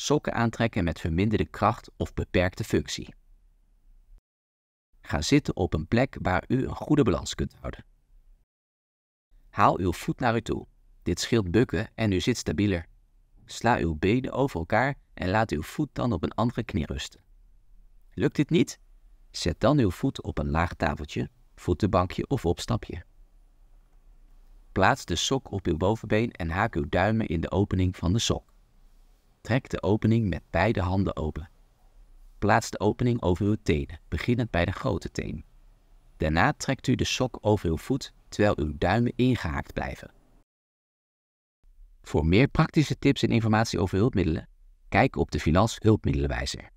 sokken aantrekken met verminderde kracht of beperkte functie. Ga zitten op een plek waar u een goede balans kunt houden. Haal uw voet naar u toe. Dit scheelt bukken en u zit stabieler. Sla uw benen over elkaar en laat uw voet dan op een andere knie rusten. Lukt dit niet? Zet dan uw voet op een laag tafeltje, voetenbankje of opstapje. Plaats de sok op uw bovenbeen en haak uw duimen in de opening van de sok. Trek de opening met beide handen open. Plaats de opening over uw tenen, beginnend bij de grote teen. Daarna trekt u de sok over uw voet terwijl uw duimen ingehaakt blijven. Voor meer praktische tips en informatie over hulpmiddelen, kijk op de Finans Hulpmiddelenwijzer.